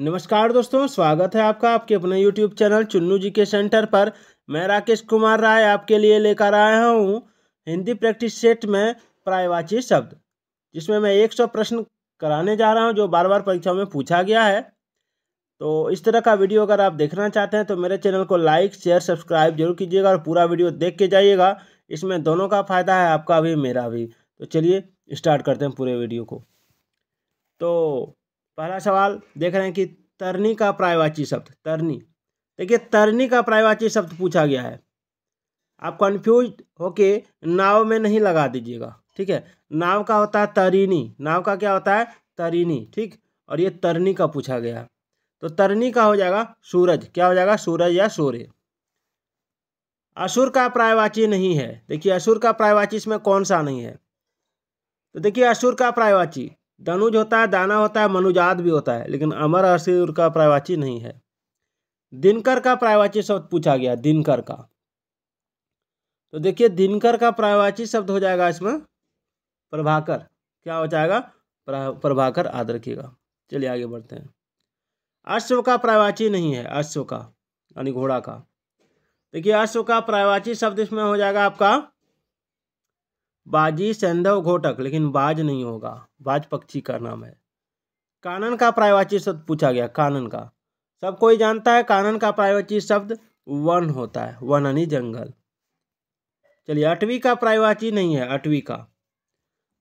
नमस्कार दोस्तों स्वागत है आपका आपके अपने यूट्यूब चैनल चुन्नू जी के सेंटर पर मैं राकेश कुमार राय आपके लिए लेकर आया हूँ हिंदी प्रैक्टिस सेट में प्रायवाची शब्द जिसमें मैं 100 प्रश्न कराने जा रहा हूँ जो बार बार परीक्षाओं में पूछा गया है तो इस तरह का वीडियो अगर आप देखना चाहते हैं तो मेरे चैनल को लाइक शेयर सब्सक्राइब जरूर कीजिएगा और पूरा वीडियो देख के जाइएगा इसमें दोनों का फ़ायदा है आपका भी मेरा भी तो चलिए स्टार्ट करते हैं पूरे वीडियो को तो पहला सवाल देख रहे हैं कि तरनी का प्रायवाची शब्द तरनी देखिए तरनी का प्रायवाची शब्द पूछा गया है आप कन्फ्यूज होके नाव में नहीं लगा दीजिएगा ठीक है नाव का होता है तरीनी नाव का क्या होता है तरीनी ठीक और ये तरनी का पूछा गया तो तरनी का हो जाएगा सूरज क्या हो जाएगा सूरज या सूर्य असुर का प्रायवाची नहीं है देखिए असुर का प्रायवाची इसमें कौन सा नहीं है तो देखिए असुर का प्रायवाची दनुज होता है दाना होता है मनुजात भी होता है लेकिन अमर अर्सिर का प्रायवाची नहीं है दिनकर का प्रायवाची शब्द पूछा गया दिनकर का तो देखिए दिनकर का प्रायवाची शब्द हो जाएगा इसमें प्रभाकर क्या हो जाएगा प्रभाकर आद रखिएगा चलिए आगे बढ़ते हैं अश्व का प्रायवाची नहीं है अश्व का यानी घोड़ा का देखिए अश्व का प्रायवाची शब्द इसमें हो जाएगा आपका बाजी सैंधव घोटक लेकिन बाज नहीं होगा बाज पक्षी का नाम है कानन का प्रायवाची शब्द पूछा गया कानन का सब कोई जानता है कानन का प्रायवाची शब्द वन होता है वन यानी जंगल चलिए अठवी का प्रायवाची नहीं है आठवीं का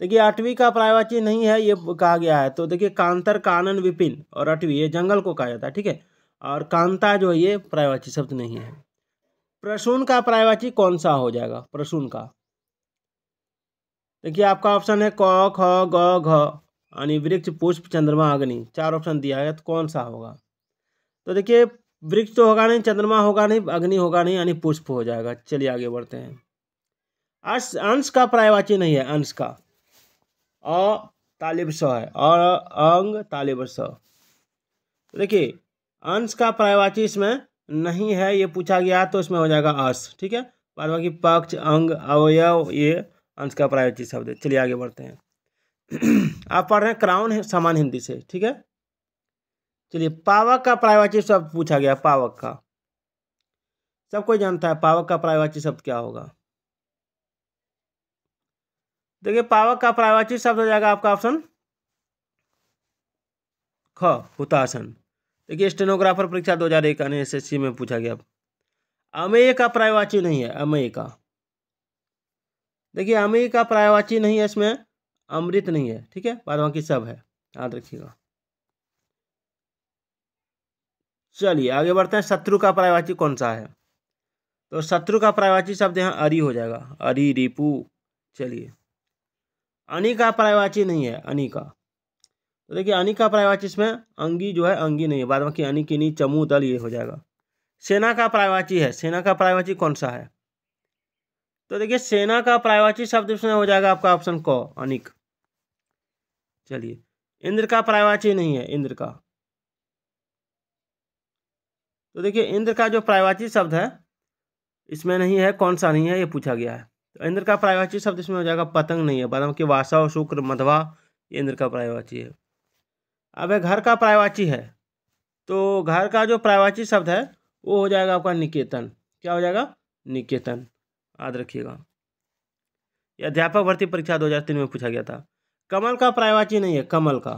देखिए आठवीं का प्रायवाची नहीं है ये कहा गया है तो देखिए कांतर कानन विपिन और आठवीं ये जंगल को कहा जाता है ठीक है और कांता जो है ये प्रायवाची शब्द नहीं है प्रसून का प्रायवाची कौन सा हो जाएगा प्रसून का देखिए आपका ऑप्शन है क ख ग घ यानी वृक्ष पुष्प चंद्रमा अग्नि चार ऑप्शन दिया है तो कौन सा होगा तो देखिए वृक्ष तो होगा नहीं चंद्रमा होगा नहीं अग्नि होगा नहीं यानी पुष्प हो जाएगा चलिए आगे बढ़ते हैं अंश अंश का प्रायवाची नहीं है अंश का अ तालिब स है और अंग तालिब स तो देखिए अंश का प्रायवाची इसमें नहीं है ये पूछा गया तो इसमें हो जाएगा अस ठीक है बाद बाकी पक्ष अंग अवयव ये अंश का प्रायोजित शब्द है चलिए आगे बढ़ते हैं आप पढ़ रहे हैं क्राउन है समान हिंदी से ठीक है चलिए पावक का प्रायवाची शब्द पूछा गया पावक का सब कोई जानता है पावक का प्रायवाची शब्द क्या होगा देखिए पावक का प्रायवाची शब्द हो जाएगा आपका ऑप्शन ख हुतासन देखिए स्टेनोग्राफर परीक्षा दो हजार एक एन एस एस सी में पूछा गया अमेय का प्रायवाची नहीं है अमेय का देखिए अमी का प्रायवाची नहीं है इसमें अमृत नहीं है ठीक है बाद बाकी सब है याद रखिएगा चलिए आगे बढ़ते हैं शत्रु का प्रायवाची कौन सा है तो शत्रु का प्रायवाची शब्द यहाँ अरी हो जाएगा अरी रिपू चलिए अनि का प्रायवाची नहीं है अनि का तो देखिए अनि का प्रायवाची इसमें अंगी जो है अंगी नहीं है बाद बाकी अनी किनी चमू दल ये हो जाएगा सेना का प्रायवाची है सेना का प्रायवाची कौन सा है तो देखिए सेना का प्रायवाची शब्द इसमें हो जाएगा आपका ऑप्शन क अनिक चलिए इंद्र का प्रायवाची नहीं है इंद्र का तो देखिए इंद्र का जो प्रायवाची शब्द है इसमें नहीं है कौन सा नहीं है ये पूछा गया है तो इंद्र का प्रायवाची शब्द इसमें हो जाएगा पतंग नहीं है बदम की वासा शुक्र मधवा इंद्र का प्रायवाची है अब घर का प्रायवाची है तो घर का जो प्रायवाची शब्द है वो हो जाएगा आपका निकेतन क्या हो जाएगा निकेतन याद रखिएगा यह अध्यापक भर्ती परीक्षा 2003 में पूछा गया था कमल का प्रायवाची नहीं है कमल का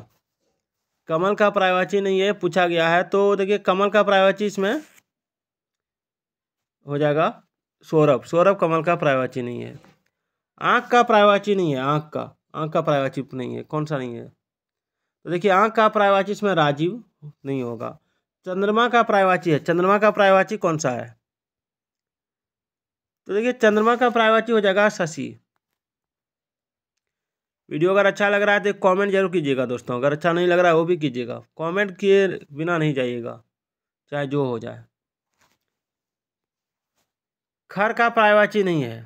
कमल का प्रायवाची नहीं है पूछा गया है तो देखिए कमल का प्रायवाची इसमें हो जाएगा सौरभ सौरभ कमल का प्रायवाची नहीं है आँख का प्रायवाची नहीं है आँख का आँख का प्रायवाची नहीं है कौन सा नहीं है तो देखिए आँख का प्रायवाची इसमें राजीव नहीं होगा चंद्रमा का प्रायवाची है चंद्रमा का प्रायवाची कौन सा है तो देखिए चंद्रमा का प्रायवाची हो जाएगा शशि वीडियो अगर अच्छा लग रहा है तो कमेंट जरूर कीजिएगा दोस्तों अगर अच्छा नहीं लग रहा है वो भी कीजिएगा कमेंट किए बिना नहीं जाइएगा चाहे जो हो जाए खर का प्रायवाची नहीं है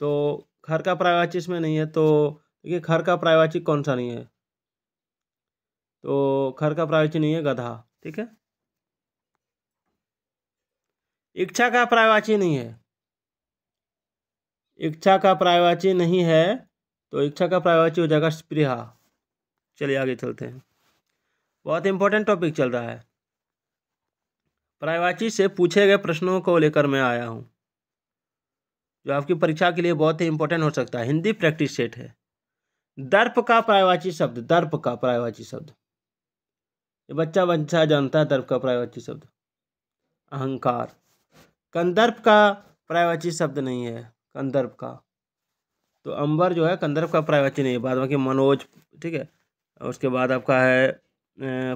तो खर का प्रायवाची इसमें नहीं है तो देखिए खर का प्रायवाची कौन सा नहीं है तो खर का प्रायवाची नहीं है गधा ठीक है इच्छा का प्रायवाची नहीं है इच्छा का प्रायवाची नहीं है तो इच्छा का प्रायवाची हो जाएगा स्प्रिया चलिए आगे चलते हैं बहुत इंपॉर्टेंट टॉपिक चल रहा है प्रायवाची से पूछे गए प्रश्नों को लेकर मैं आया हूँ जो आपकी परीक्षा के लिए बहुत ही इंपॉर्टेंट हो सकता है हिंदी प्रैक्टिस सेट है दर्प का प्रायवाची शब्द दर्प का प्रायवाची शब्द ये बच्चा बच्चा जानता है दर्प का प्रायवाची शब्द अहंकार कंदर्प का प्रायवाची शब्द नहीं है कंदर्प का तो अंबर जो है कंदर्प का प्रायवचन है बाद बाकी मनोज ठीक है उसके बाद आपका है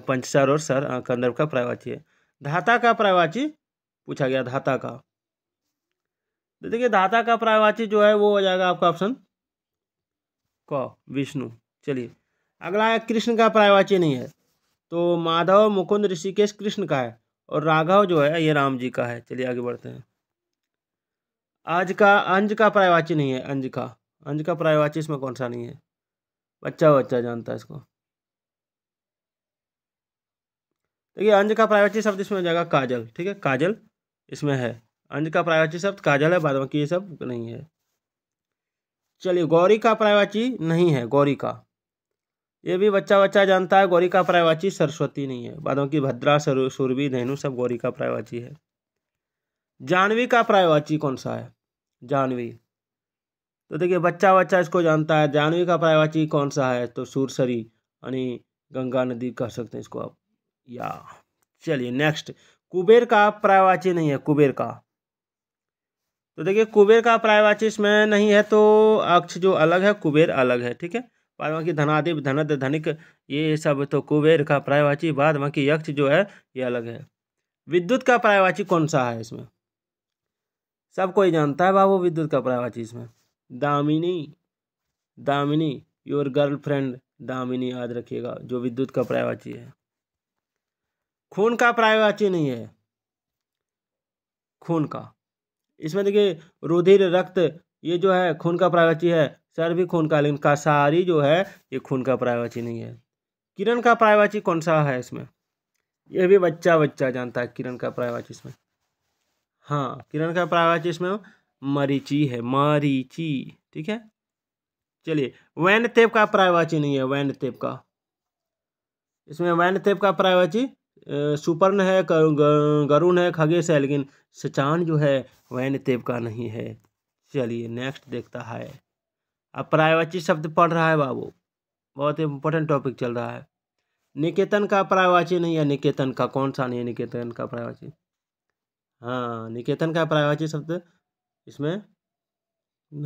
पंचसर और सर कंदर्प का प्रायवाची है धाता का प्रायवाची पूछा गया धाता का तो देखिए धाता का प्रायवाची जो है वो हो जाएगा आपका ऑप्शन क विष्णु चलिए अगला है कृष्ण का प्रायवाची नहीं है तो माधव मुकुंद ऋषिकेश कृष्ण का है और राघव जो है ये राम जी का है चलिए आगे बढ़ते हैं आज का अंज का प्रायवाची नहीं है अंज का अंज का प्रायवाची इसमें कौन सा नहीं है बच्चा बच्चा जानता है इसको देखिए अंज का प्रायवाची शब्द इसमें हो जाएगा काजल ठीक है काजल इसमें है अंज का प्रायवाची शब्द काजल है बाद बाकी ये सब नहीं है चलिए गौरी का प्रायवाची नहीं है गौरी का ये भी बच्चा बच्चा जानता है गौरी का प्रायवाची सरस्वती नहीं है बादों की भद्रा सुरभि धेनु सब गौरी का प्रायवाची है जानवी का प्रायवाची कौन सा है जानवी तो देखिए बच्चा बच्चा इसको जानता है जानवी का पर्यायवाची कौन सा है तो सुरसरी यानी गंगा नदी कह सकते हैं इसको आप या चलिए नेक्स्ट कुबेर का पर्यायवाची नहीं है कुबेर का तो देखिए कुबेर का पर्यायवाची इसमें नहीं है तो अक्ष जो अलग है कुबेर अलग है ठीक है बाद बाकी धनादिप धनद धनिक ये सब तो कुबेर का पर्यायवाची बाद बाकी यक्ष जो है ये अलग है विद्युत का पर्यायवाची कौन सा है इसमें सब कोई जानता है बाबू विद्युत का वाला चीज़ में दामिनी दामिनी योर गर्लफ्रेंड दामिनी याद रखिएगा जो विद्युत का प्रायवाची है खून का प्रायवाची नहीं है खून का इसमें देखिए रुधिर रक्त ये जो है खून का प्रायवाची है सर भी खून का लेकिन कासारी जो है ये खून का प्रायवाची नहीं है किरण का प्रायवाची कौन सा है इसमें यह भी बच्चा बच्चा जानता है किरण का प्रायवाची इसमें हाँ किरण का प्रायवाची इसमें मरीची है मरीची ठीक है चलिए वैन तेप का प्रायवाची नहीं है वैन तेप का इसमें वैन तेप का प्रायवाची सुपर्ण है गरुण है खगेश है लेकिन सचान जो है वैन तेप का नहीं है चलिए नेक्स्ट देखता है अब प्रायवाची शब्द पढ़ रहा है बाबू बहुत इंपॉर्टेंट टॉपिक चल रहा है निकेतन का प्रायवाची नहीं है निकेतन का कौन सा नहीं है निकेतन का प्रायवाची हाँ निकेतन का प्रायवाची शब्द इसमें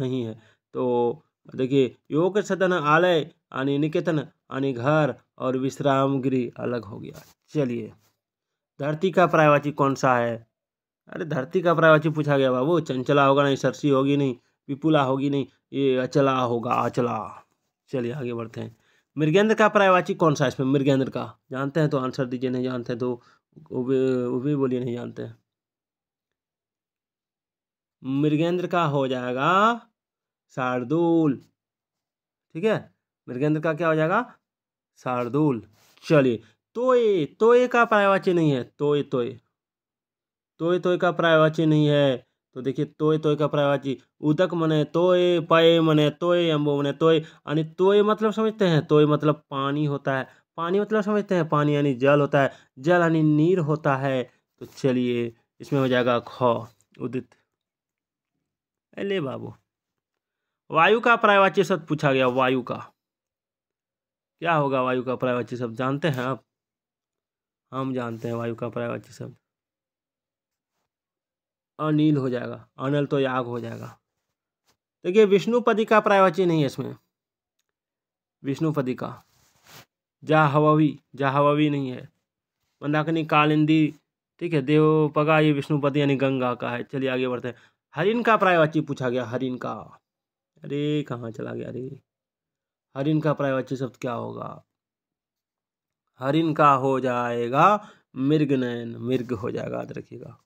नहीं है तो देखिए योग सदन आलय यानी निकेतन यानी घर और विश्राम गृह अलग हो गया चलिए धरती का प्रायवाची कौन सा है अरे धरती का प्रायवाची पूछा गया बाबू चंचला होगा नहीं सरसी होगी नहीं विपुला होगी नहीं ये अचला होगा अचला चलिए आगे बढ़ते हैं मृगेंद्र का प्रायवाची कौन सा है इसमें मृगेंद्र का जानते हैं तो आंसर दीजिए नहीं जानते तो वो भी बोलिए नहीं जानते हैं मृगेंद्र का हो जाएगा शार्दुल ठीक है मृगेंद्र का क्या हो जाएगा शार्दुल चलिए तोए तोए का प्रायवाची नहीं है तोए तोए तोए तोए का प्रायवाची नहीं है तो देखिए तोय तोय का प्रायवाची उदक मने तोय पाए मने तोय अम्बो मने तोय यानी तोय मतलब समझते हैं तोय मतलब पानी होता है पानी मतलब समझते हैं पानी यानी जल होता है जल यानी नीर होता है तो चलिए इसमें हो जाएगा ख उदित ले बाबू वायु का प्रायवाची शब्द पूछा गया वायु का क्या होगा वायु का प्रायवाची शब्द जानते हैं आप हम जानते हैं वायु का प्रायवाची शब्द अनिल हो जाएगा अनिल तो याग हो जाएगा देखिए विष्णुपदी का प्रायवाची नहीं है इसमें विष्णुपदी का जाहवी जाहवी नहीं है मंदाकिनी कालिंदी ठीक है देवपगा ये विष्णुपति यानी गंगा का है चलिए आगे बढ़ते हैं हरिन का प्रायवाची पूछा गया हरिन का अरे कहाँ चला गया अरे हरिन का प्रायवाची शब्द क्या होगा हरिन का हो जाएगा मृगनयन मृग हो जाएगा याद रखिएगा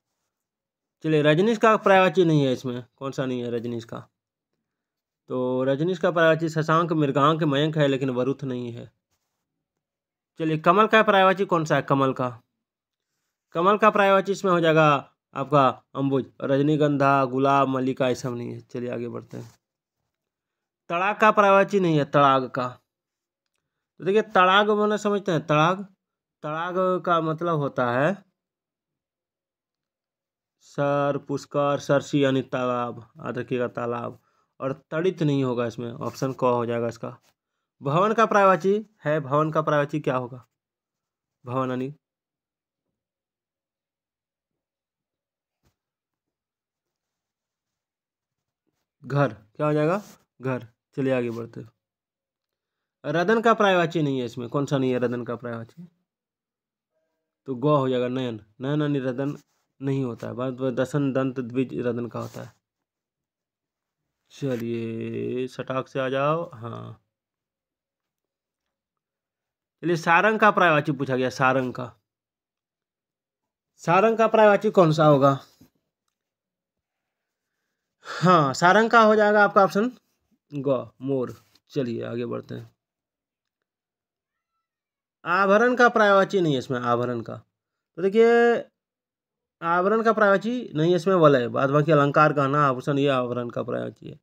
चलिए रजनीश का प्रायवाची नहीं है इसमें कौन सा नहीं है रजनीश का तो रजनीश का प्रायवाची शशांक मृगांक मयंक है लेकिन वरुथ नहीं है चलिए कमल का प्रायवाची कौन सा है कमल का कमल का प्रायवाची इसमें हो जाएगा आपका अम्बुज रजनीगंधा गुलाब मल्लिका ये सब नहीं है चलिए आगे बढ़ते हैं तड़ाग का प्रावाची नहीं है तड़ाग का तो देखिए तड़ाग मैंने समझते हैं तड़ाग तड़ाग का मतलब होता है सर पुष्कर सरसी यानी तालाब याद रखिएगा तालाब और तड़ित नहीं होगा इसमें ऑप्शन क हो जाएगा इसका भवन का प्रायवाची है भवन का प्रायवाची क्या होगा भवन यानी घर क्या हो जाएगा घर चलिए आगे बढ़ते रदन का प्रायवाची नहीं है इसमें कौन सा नहीं है रदन का प्रायवाची तो ग हो जाएगा नयन नयन यानी रदन नहीं होता है दसन दंत द्विज रदन का होता है चलिए सटाक से आ जाओ हाँ चलिए सारंग का प्रायवाची पूछा गया सारंग का सारंग का प्रायवाची कौन सा होगा हाँ सारंग का हो जाएगा आपका ऑप्शन ग मोर चलिए आगे बढ़ते हैं आभरण का प्रायवाची नहीं है इसमें आभरण का तो देखिए आवरण का प्रायवाची नहीं है इसमें वलय बाद बाकी अलंकार गहना आभूषण ये आवरण का प्रायवाची है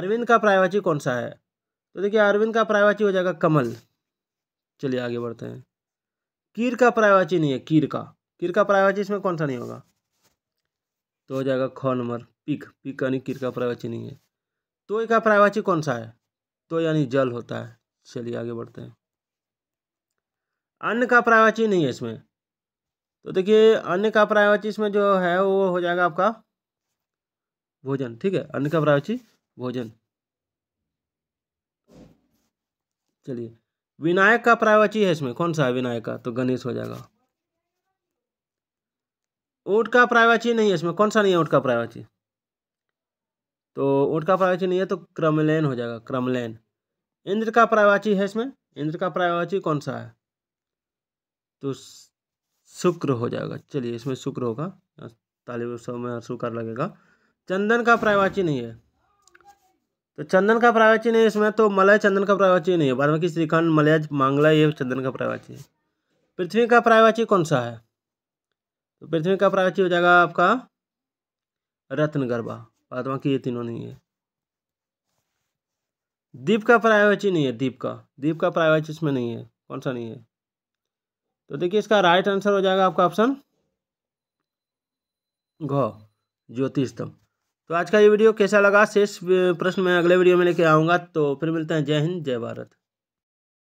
अरविंद का प्रायवाची कौन सा है तो देखिए अरविंद का प्रायवाची हो जाएगा कमल चलिए आगे बढ़ते हैं कीर का प्रायवाची नहीं है कीर का कीर का प्रायवाची इसमें कौन सा नहीं होगा तो हो जाएगा ख नंबर पिक पिक यानी किर का प्रायवाची नहीं है तोय का प्रायवाची कौन सा है तो यानी जल होता है चलिए आगे बढ़ते हैं अन्य का प्रायवाची नहीं है इसमें तो देखिए अन्न का प्रायवाची इसमें जो है वो हो जाएगा आपका भोजन ठीक है अन्न का प्रायवाची भोजन चलिए विनायक का प्रायवाची है इसमें कौन सा है विनायक का तो गणेश हो जाएगा ऊट का प्रायवाची नहीं है इसमें कौन सा नहीं है ऊट का प्रायवाची तो ऊँट का प्रायवाची नहीं है तो क्रमलैन हो जाएगा क्रमलैन इंद्र का प्रायवाची है इसमें इंद्र का प्रायवाची कौन सा है तो शुक्र हो जाएगा चलिए इसमें शुक्र होगा तालिब उत्सव में शुक्र लगेगा चंदन का प्रायवाची नहीं है तो चंदन का प्रायवाची नहीं है इसमें तो मलय चंदन का प्रायवाची नहीं है वाल्मीकि श्रीखंड मलयज मांगला ये चंदन का प्रायवाची है पृथ्वी का प्रायवाची कौन सा है तो पृथ्वी का प्रायवाची हो जाएगा आपका रत्न गरबा बाद बाकी ये तीनों नहीं है दीप का प्रायवाची नहीं है दीप का दीप का प्रायवाची इसमें नहीं है कौन सा नहीं है तो देखिए इसका राइट आंसर हो जाएगा आपका ऑप्शन घ स्तंभ तो आज का ये वीडियो कैसा लगा शेष प्रश्न मैं अगले वीडियो में लेके आऊँगा तो फिर मिलते हैं जय हिंद जय भारत